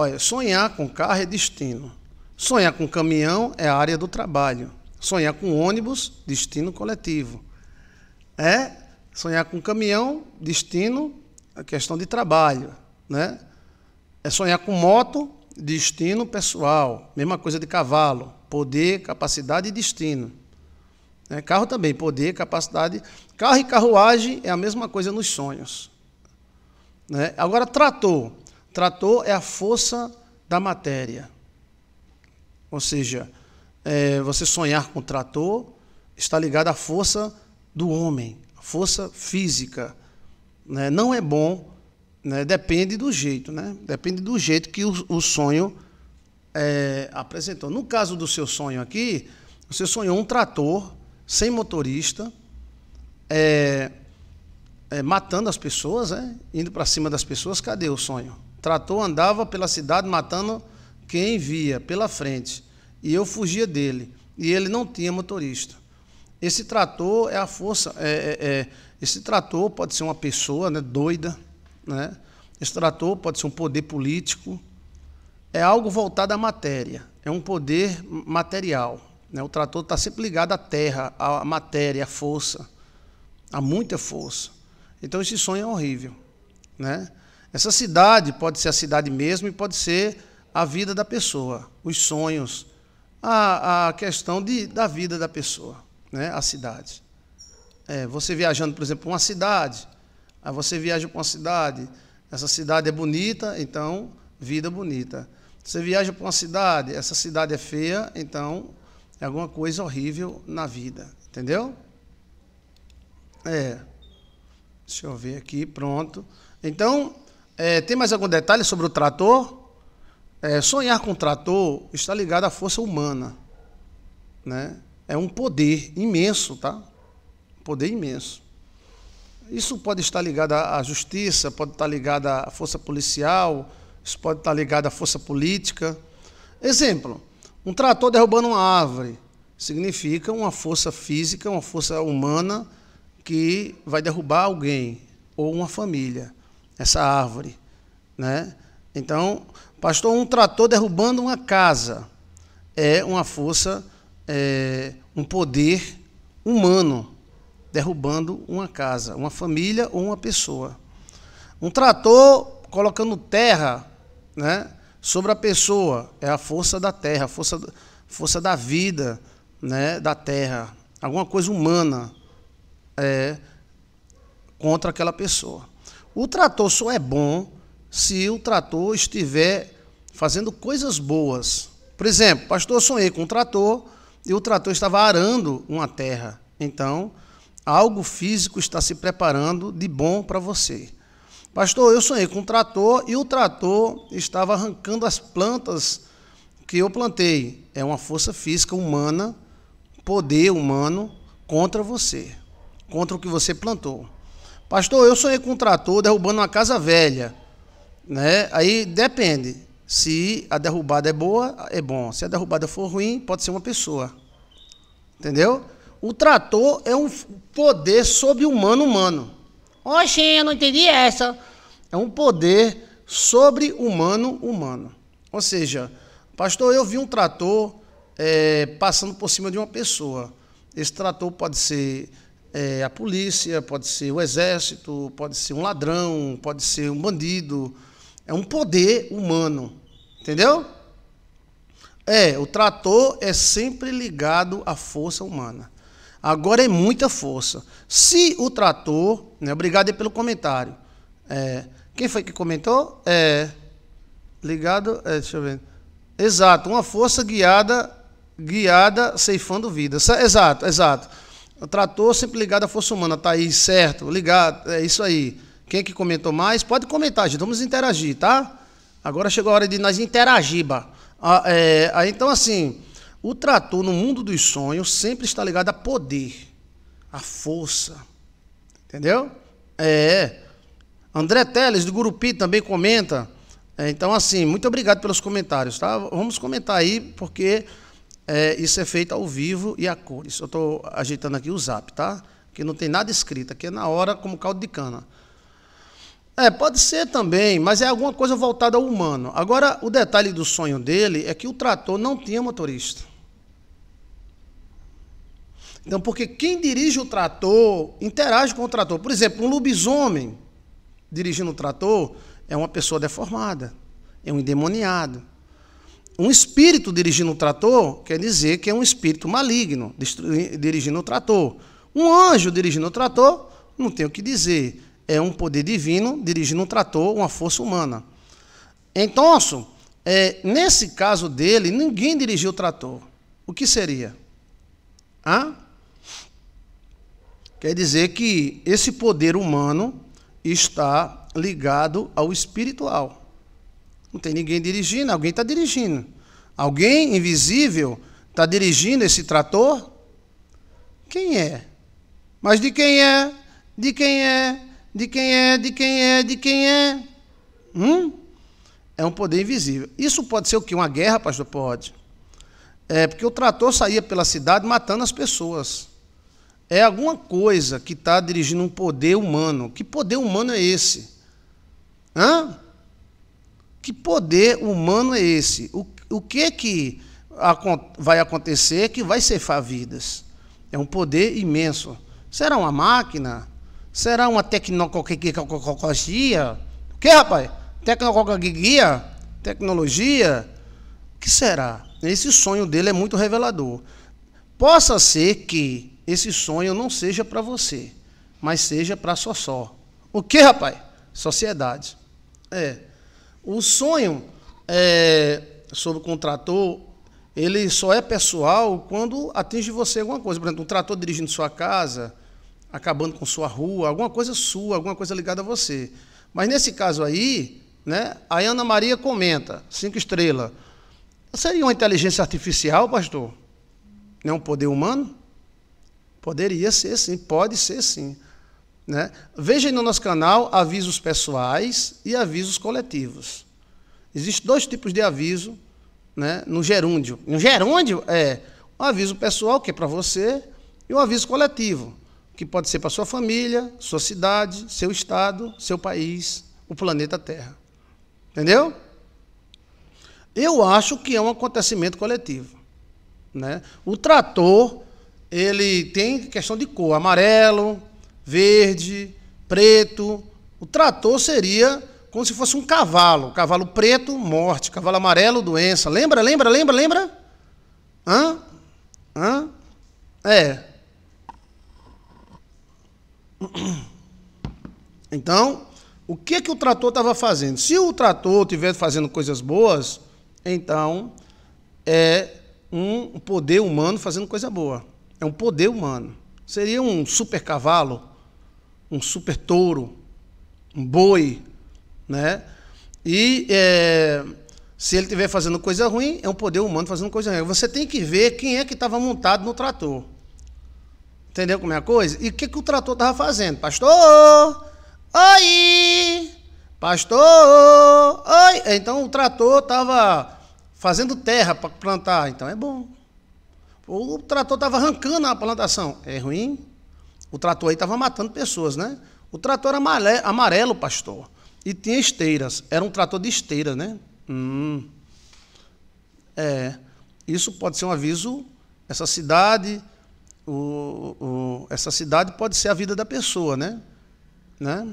Olha, sonhar com carro é destino. Sonhar com caminhão é a área do trabalho. Sonhar com ônibus, destino coletivo. É sonhar com caminhão, destino, a questão de trabalho, né? É sonhar com moto, destino pessoal. Mesma coisa de cavalo, poder, capacidade e destino. É, carro também, poder, capacidade. Carro e carruagem é a mesma coisa nos sonhos. Né? Agora, trator. Trator é a força da matéria. Ou seja, é, você sonhar com trator está ligado à força do homem, à força física. Né? Não é bom, né? depende do jeito, né? depende do jeito que o, o sonho é, apresentou. No caso do seu sonho aqui, você sonhou um trator sem motorista, é, é matando as pessoas, né? indo para cima das pessoas. Cadê o sonho? Trator andava pela cidade matando quem via pela frente, e eu fugia dele, e ele não tinha motorista. Esse trator é a força, é, é, é, esse trator pode ser uma pessoa né, doida, né? esse trator pode ser um poder político, é algo voltado à matéria, é um poder material. Né? O trator está sempre ligado à terra, à matéria, à força, há muita força. Então esse sonho é horrível. Né? Essa cidade pode ser a cidade mesmo e pode ser a vida da pessoa, os sonhos, a, a questão de, da vida da pessoa, né? a cidade. É, você viajando, por exemplo, para uma cidade, aí você viaja para uma cidade, essa cidade é bonita, então vida bonita. Você viaja para uma cidade, essa cidade é feia, então é alguma coisa horrível na vida, entendeu? É. Deixa eu ver aqui, pronto. Então, é, tem mais algum detalhe sobre o trator? É, sonhar com o trator está ligado à força humana. Né? É um poder imenso, tá? Poder imenso. Isso pode estar ligado à justiça, pode estar ligado à força policial, isso pode estar ligado à força política. Exemplo, um trator derrubando uma árvore significa uma força física, uma força humana que vai derrubar alguém ou uma família, essa árvore. Né? Então, pastor, um trator derrubando uma casa é uma força, é, um poder humano derrubando uma casa, uma família ou uma pessoa. Um trator colocando terra né, sobre a pessoa é a força da terra, a força, força da vida né, da terra. Alguma coisa humana é, contra aquela pessoa. O trator só é bom se o trator estiver fazendo coisas boas. Por exemplo, pastor, eu sonhei com um trator e o trator estava arando uma terra. Então, algo físico está se preparando de bom para você. Pastor, eu sonhei com um trator e o trator estava arrancando as plantas que eu plantei. É uma força física humana, poder humano contra você, contra o que você plantou. Pastor, eu sonhei com um trator derrubando uma casa velha. Né? Aí depende. Se a derrubada é boa, é bom. Se a derrubada for ruim, pode ser uma pessoa. Entendeu? O trator é um poder sobre-humano humano. Oxê, eu não entendi essa. É um poder sobre-humano humano. Ou seja, pastor, eu vi um trator é, passando por cima de uma pessoa. Esse trator pode ser é, a polícia, pode ser o exército, pode ser um ladrão, pode ser um bandido é um poder humano. Entendeu? É, o trator é sempre ligado à força humana. Agora é muita força. Se o trator. Né, obrigado pelo comentário. É, quem foi que comentou? É, ligado. É, deixa eu ver. Exato, uma força guiada, guiada, ceifando vida. Exato, exato. O trator sempre ligado à força humana, tá aí, certo? Ligado, é isso aí. Quem é que comentou mais? Pode comentar, gente. Vamos interagir, tá? Agora chegou a hora de nós interagir, ah, é, ah, Então, assim, o trator no mundo dos sonhos sempre está ligado a poder, a força. Entendeu? É, é. André Teles, do Gurupi, também comenta. É, então, assim, muito obrigado pelos comentários, tá? Vamos comentar aí, porque é, isso é feito ao vivo e a cores. Eu estou ajeitando aqui o zap, tá? Que não tem nada escrito, aqui é na hora como caldo de cana. É, pode ser também, mas é alguma coisa voltada ao humano. Agora, o detalhe do sonho dele é que o trator não tinha motorista. Então, porque quem dirige o trator interage com o trator. Por exemplo, um lobisomem dirigindo o trator é uma pessoa deformada, é um endemoniado. Um espírito dirigindo o trator quer dizer que é um espírito maligno dirigindo o trator. Um anjo dirigindo o trator, não tem o que dizer é um poder divino dirigindo um trator, uma força humana. Então, é, nesse caso dele, ninguém dirigiu o trator. O que seria? Hã? Quer dizer que esse poder humano está ligado ao espiritual. Não tem ninguém dirigindo, alguém está dirigindo. Alguém invisível está dirigindo esse trator? Quem é? Mas de quem é? De quem é? De quem é? De quem é? De quem é? Hum? É um poder invisível. Isso pode ser o quê? Uma guerra, pastor? Pode. É porque o trator saía pela cidade matando as pessoas. É alguma coisa que está dirigindo um poder humano. Que poder humano é esse? Hã? Que poder humano é esse? O, o que que vai acontecer que vai ceifar vidas? É um poder imenso. Será uma máquina? Será uma tecnologia? O que, rapaz? Tecnologia? Tecnologia? O que será? Esse sonho dele é muito revelador. Possa ser que esse sonho não seja para você, mas seja para só só. O que, rapaz? Sociedade. É. O sonho é, sobre o contrator, ele só é pessoal quando atinge você alguma coisa. Por exemplo, um trator dirigindo sua casa, acabando com sua rua, alguma coisa sua, alguma coisa ligada a você. Mas nesse caso aí, né, a Ana Maria comenta, cinco estrelas. Seria uma inteligência artificial, pastor? Não é um poder humano? Poderia ser sim, pode ser sim. Né? Veja aí no nosso canal avisos pessoais e avisos coletivos. Existem dois tipos de aviso né, no gerúndio. No gerúndio é um aviso pessoal, que é para você, e um aviso coletivo, que pode ser para sua família, sua cidade, seu estado, seu país, o planeta Terra. Entendeu? Eu acho que é um acontecimento coletivo. Né? O trator, ele tem questão de cor, amarelo, verde, preto. O trator seria como se fosse um cavalo. Cavalo preto, morte. Cavalo amarelo, doença. Lembra, lembra, lembra, lembra? Hã? Hã? É. Então, o que que o trator estava fazendo? Se o trator estiver fazendo coisas boas, então é um poder humano fazendo coisa boa. É um poder humano. Seria um super cavalo, um super touro, um boi, né? E é, se ele estiver fazendo coisa ruim, é um poder humano fazendo coisa ruim. Você tem que ver quem é que estava montado no trator. Entendeu como é a coisa? E o que, que o trator estava fazendo? Pastor! Oi! Pastor! Oi! Então o trator estava fazendo terra para plantar, então é bom. O trator estava arrancando a plantação, é ruim. O trator aí estava matando pessoas, né? O trator era amarelo, pastor. E tinha esteiras. Era um trator de esteira, né? Hum. É. Isso pode ser um aviso. Essa cidade o, o, essa cidade pode ser a vida da pessoa, né? né?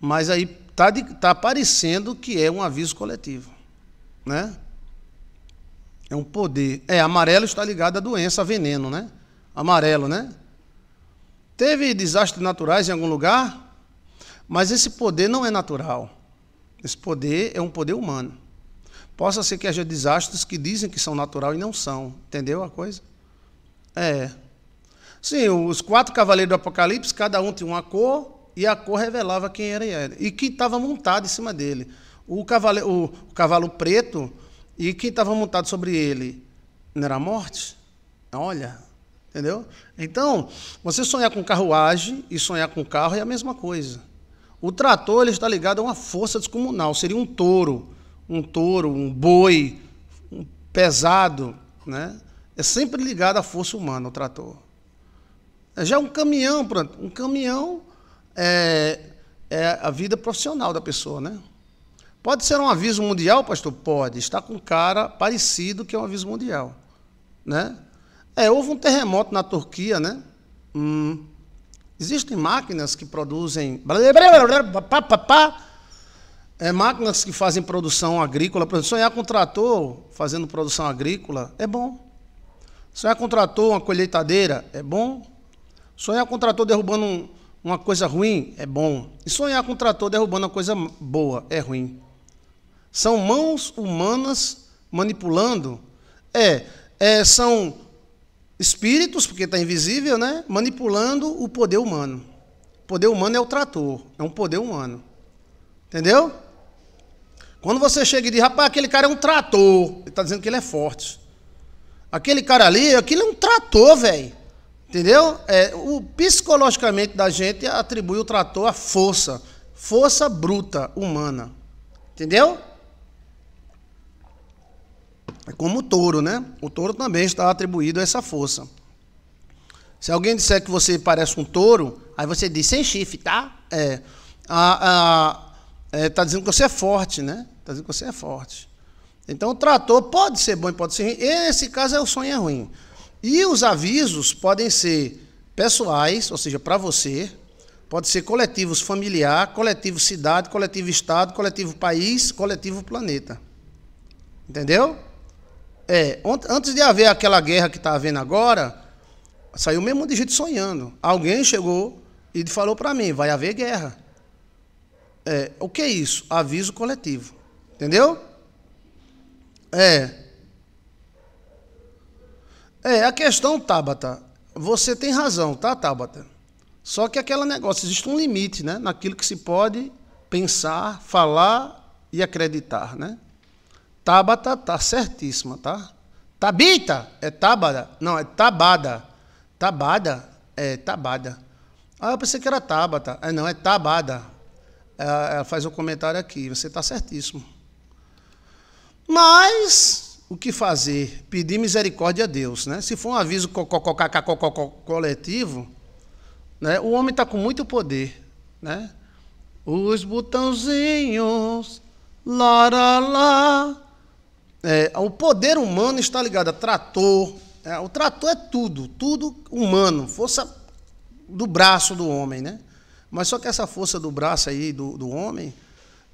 Mas aí tá, tá aparecendo tá que é um aviso coletivo, né? É um poder. É, amarelo está ligado à doença, a veneno, né? Amarelo, né? Teve desastres naturais em algum lugar, mas esse poder não é natural. Esse poder é um poder humano. Possa ser que haja desastres que dizem que são natural e não são. Entendeu a coisa? É. Sim, os quatro cavaleiros do Apocalipse, cada um tinha uma cor, e a cor revelava quem era ele. E quem estava montado em cima dele. O, o cavalo preto, e quem estava montado sobre ele, não era a morte? Olha, entendeu? Então, você sonhar com carruagem e sonhar com carro é a mesma coisa. O trator ele está ligado a uma força descomunal, seria um touro, um touro, um boi, um pesado, né? É sempre ligado à força humana o trator. É já um caminhão, pronto. Um caminhão é, é a vida profissional da pessoa, né? Pode ser um aviso mundial, pastor? Pode. Está com um cara parecido que é um aviso mundial. Né? É, houve um terremoto na Turquia, né? Hum. Existem máquinas que produzem. É, máquinas que fazem produção agrícola. Sonhar com trator fazendo produção agrícola é bom. Sonhar com trator, uma colheitadeira é bom. Sonhar com o trator derrubando um, uma coisa ruim é bom. E sonhar com o trator derrubando uma coisa boa é ruim. São mãos humanas manipulando. É, é são espíritos, porque está invisível, né? Manipulando o poder humano. O poder humano é o trator, é um poder humano. Entendeu? Quando você chega e diz, rapaz, aquele cara é um trator, ele está dizendo que ele é forte. Aquele cara ali, aquilo é um trator, velho. Entendeu? É, o psicologicamente da gente atribui o trator à força, força bruta humana. Entendeu? É como o touro, né? O touro também está atribuído a essa força. Se alguém disser que você parece um touro, aí você diz sem chifre, tá? É. A, a, é, tá dizendo que você é forte, né? Tá dizendo que você é forte. Então o trator pode ser bom e pode ser ruim. Esse caso é o sonho é ruim. E os avisos podem ser pessoais, ou seja, para você, pode ser coletivos familiar, coletivo cidade, coletivo estado, coletivo país, coletivo planeta. Entendeu? É, antes de haver aquela guerra que está havendo agora, saiu mesmo de gente sonhando. Alguém chegou e falou para mim, vai haver guerra. É, o que é isso? Aviso coletivo. Entendeu? É. É, a questão, Tabata, você tem razão, tá, Tabata? Só que aquele negócio, existe um limite, né? Naquilo que se pode pensar, falar e acreditar, né? Tabata tá certíssima, tá? Tabita é Tabada. Não, é Tabada. Tabada é Tabada. Ah, eu pensei que era Tabata. É, não, é Tabada. Ela, é, é, faz o um comentário aqui. Você está certíssimo. Mas o que fazer? Pedir misericórdia a Deus, né? Se for um aviso coletivo, né? O homem está com muito poder, né? Os botãozinhos, lá, lá, lá. É, o poder humano está ligado a trator. É, o trator é tudo, tudo humano, força do braço do homem, né? Mas só que essa força do braço aí do, do homem,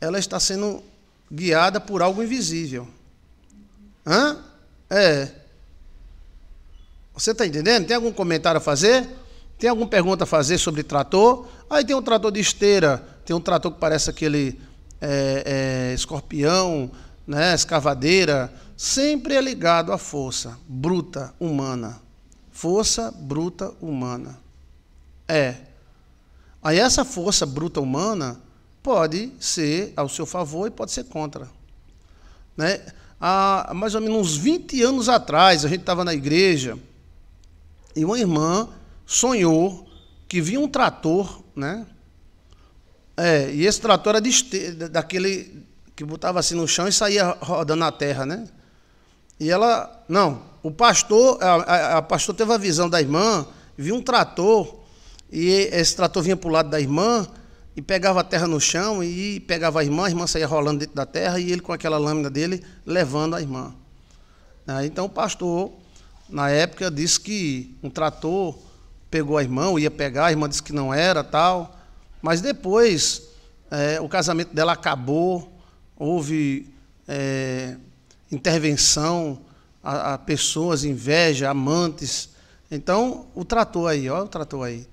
ela está sendo guiada por algo invisível. Hã? É. Você está entendendo? Tem algum comentário a fazer? Tem alguma pergunta a fazer sobre trator? Aí tem um trator de esteira, tem um trator que parece aquele é, é, escorpião, né, escavadeira. Sempre é ligado à força bruta humana. Força bruta humana. É. Aí essa força bruta humana pode ser ao seu favor e pode ser contra. Né? há mais ou menos uns 20 anos atrás, a gente estava na igreja e uma irmã sonhou que vinha um trator, né? É, e esse trator era de, daquele que botava assim no chão e saía rodando na terra, né? E ela, não, o pastor, a, a, a pastor teve a visão da irmã, viu um trator e esse trator vinha para o lado da irmã e pegava a terra no chão e pegava a irmã, a irmã saía rolando dentro da terra e ele com aquela lâmina dele levando a irmã. Né? Então o pastor, na época, disse que um trator pegou a irmã, ou ia pegar, a irmã disse que não era, tal. Mas depois é, o casamento dela acabou, houve é, intervenção a, a, pessoas, inveja, amantes. Então o trator aí, ó, o trator aí.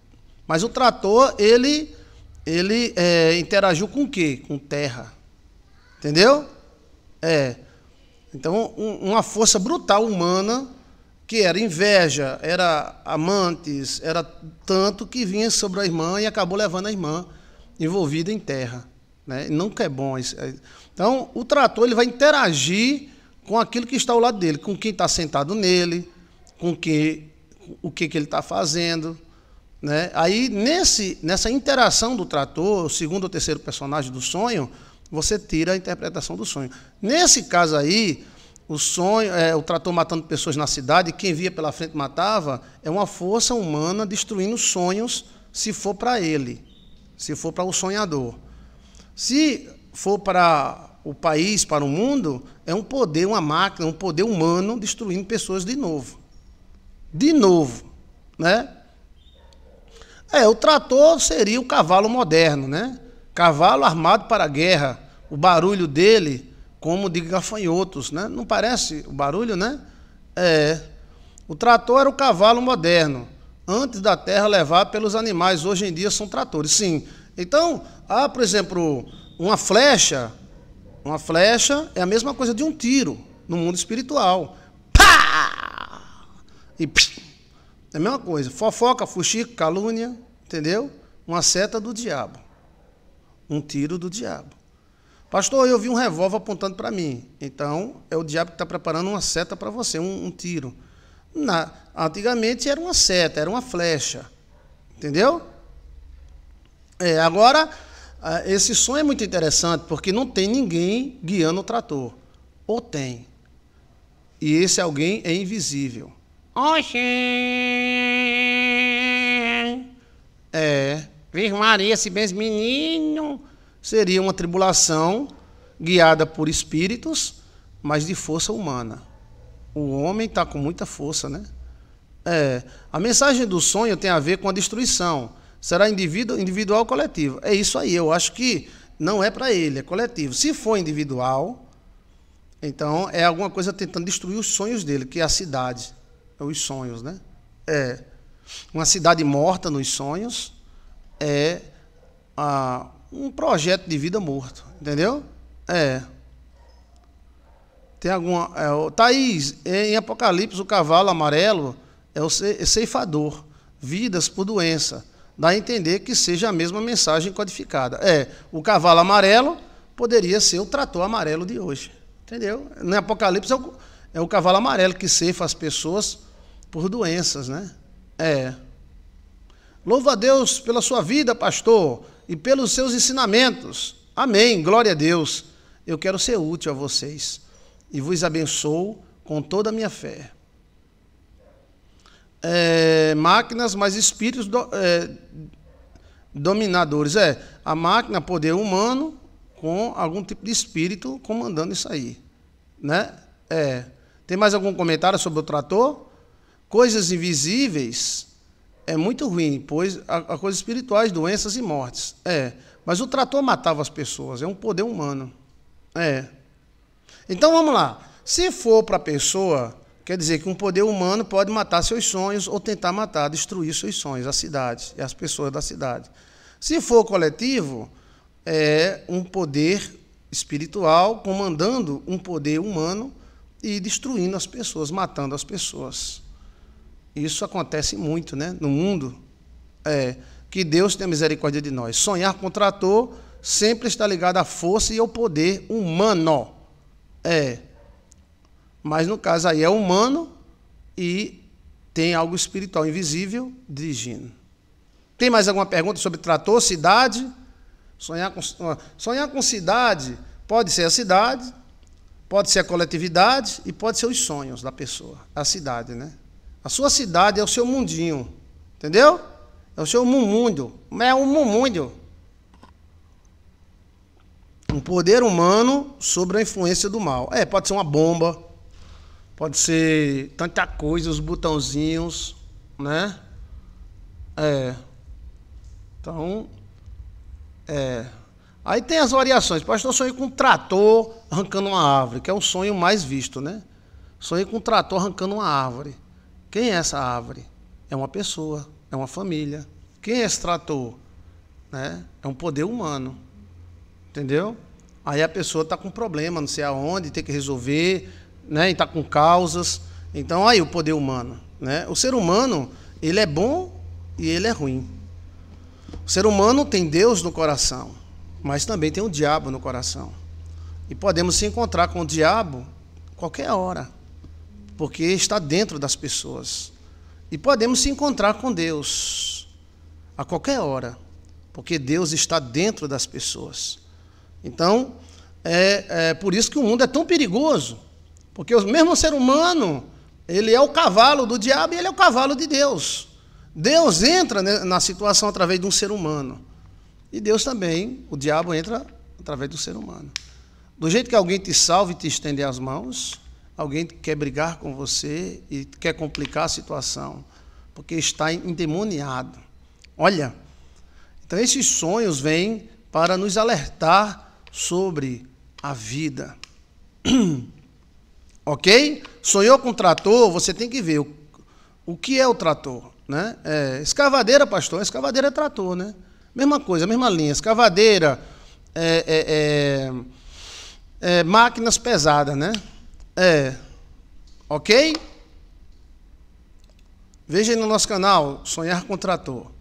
Mas o trator, ele ele é, interagiu com o quê? Com terra. Entendeu? É. Então, um, uma força brutal humana que era inveja, era amantes, era tanto que vinha sobre a irmã e acabou levando a irmã envolvida em terra. Né? Nunca é bom isso. É, então, o trator ele vai interagir com aquilo que está ao lado dele, com quem está sentado nele, com que, o que, que ele está fazendo. Né? Aí, nesse, nessa interação do trator, o segundo ou terceiro personagem do sonho, você tira a interpretação do sonho. Nesse caso aí, o sonho, é, o trator matando pessoas na cidade, quem via pela frente matava, é uma força humana destruindo sonhos, se for para ele, se for para o sonhador. Se for para o país, para o mundo, é um poder, uma máquina, um poder humano destruindo pessoas de novo. De novo, né? É, o trator seria o cavalo moderno, né? Cavalo armado para a guerra. O barulho dele, como de gafanhotos, né? Não parece o barulho, né? É. O trator era o cavalo moderno, antes da terra levar pelos animais. Hoje em dia são tratores, sim. Então, há, por exemplo, uma flecha. Uma flecha é a mesma coisa de um tiro no mundo espiritual. Pá! E psh, é a mesma coisa. Fofoca, fuxico, calúnia. Entendeu? Uma seta do diabo. Um tiro do diabo. Pastor, eu vi um revólver apontando para mim. Então, é o diabo que está preparando uma seta para você, um, um tiro. Na, antigamente era uma seta, era uma flecha. Entendeu? É, agora, ah, esse som é muito interessante porque não tem ninguém guiando o trator. Ou tem. E esse alguém é invisível. Oxê! Virgem Maria, se bem, menino, seria uma tribulação guiada por espíritos, mas de força humana. O homem está com muita força, né? É, a mensagem do sonho tem a ver com a destruição. Será indivíduo, individual ou coletivo? É isso aí. Eu acho que não é para ele, é coletivo. Se for individual, então é alguma coisa tentando destruir os sonhos dele, que é a cidade. É os sonhos, né? É uma cidade morta nos sonhos é um projeto de vida morto, entendeu? É. Tem alguma. É, Thaís, em Apocalipse, o cavalo amarelo é o é ceifador. Vidas por doença. Dá a entender que seja a mesma mensagem codificada. É, o cavalo amarelo poderia ser o trator amarelo de hoje. Entendeu? No Apocalipse é o, é o cavalo amarelo que ceifa as pessoas por doenças, né? É. Louvo a Deus pela sua vida, pastor, e pelos seus ensinamentos. Amém. Glória a Deus. Eu quero ser útil a vocês e vos abençoo com toda a minha fé. É, máquinas, mas espíritos do, é, dominadores. É, a máquina, poder humano, com algum tipo de espírito comandando isso aí. Né? É. Tem mais algum comentário sobre o trator? Coisas invisíveis é muito ruim, pois a, a coisas espirituais, doenças e mortes. É. Mas o trator matava as pessoas, é um poder humano. É. Então vamos lá. Se for para a pessoa, quer dizer que um poder humano pode matar seus sonhos ou tentar matar, destruir seus sonhos, as cidades e as pessoas da cidade. Se for coletivo, é um poder espiritual comandando um poder humano e destruindo as pessoas, matando as pessoas. Isso acontece muito, né? No mundo. É, que Deus tenha misericórdia de nós. Sonhar com trator sempre está ligado à força e ao poder humano. É. Mas no caso aí é humano e tem algo espiritual invisível dirigindo. Tem mais alguma pergunta sobre trator, cidade? Sonhar com, sonhar com cidade pode ser a cidade, pode ser a coletividade e pode ser os sonhos da pessoa. A cidade, né? A sua cidade é o seu mundinho. Entendeu? É o seu mumundo. É um mumundo. Um poder humano sobre a influência do mal. É, pode ser uma bomba. Pode ser tanta coisa, os botãozinhos, né? É. Então, é. Aí tem as variações. Pastor, sonhei com um trator arrancando uma árvore, que é o sonho mais visto, né? Sonhei com um trator arrancando uma árvore. Quem é essa árvore? É uma pessoa, é uma família. Quem é esse trator? Né? É um poder humano. Entendeu? Aí a pessoa está com problema, não sei aonde, tem que resolver, né? está com causas. Então, aí o poder humano. Né? O ser humano, ele é bom e ele é ruim. O ser humano tem Deus no coração, mas também tem o diabo no coração. E podemos se encontrar com o diabo qualquer hora porque está dentro das pessoas. E podemos se encontrar com Deus a qualquer hora, porque Deus está dentro das pessoas. Então, é, é por isso que o mundo é tão perigoso, porque o mesmo ser humano, ele é o cavalo do diabo e ele é o cavalo de Deus. Deus entra na situação através de um ser humano. E Deus também, o diabo entra através do ser humano. Do jeito que alguém te salva e te estende as mãos, alguém quer brigar com você e quer complicar a situação, porque está endemoniado. Olha, então esses sonhos vêm para nos alertar sobre a vida. ok? Sonhou com trator, você tem que ver o, o que é o trator. Né? É, escavadeira, pastor, escavadeira é trator, né? Mesma coisa, mesma linha. Escavadeira, é, é, é, é máquinas pesadas, né? É. Ok? Veja aí no nosso canal Sonhar contrator.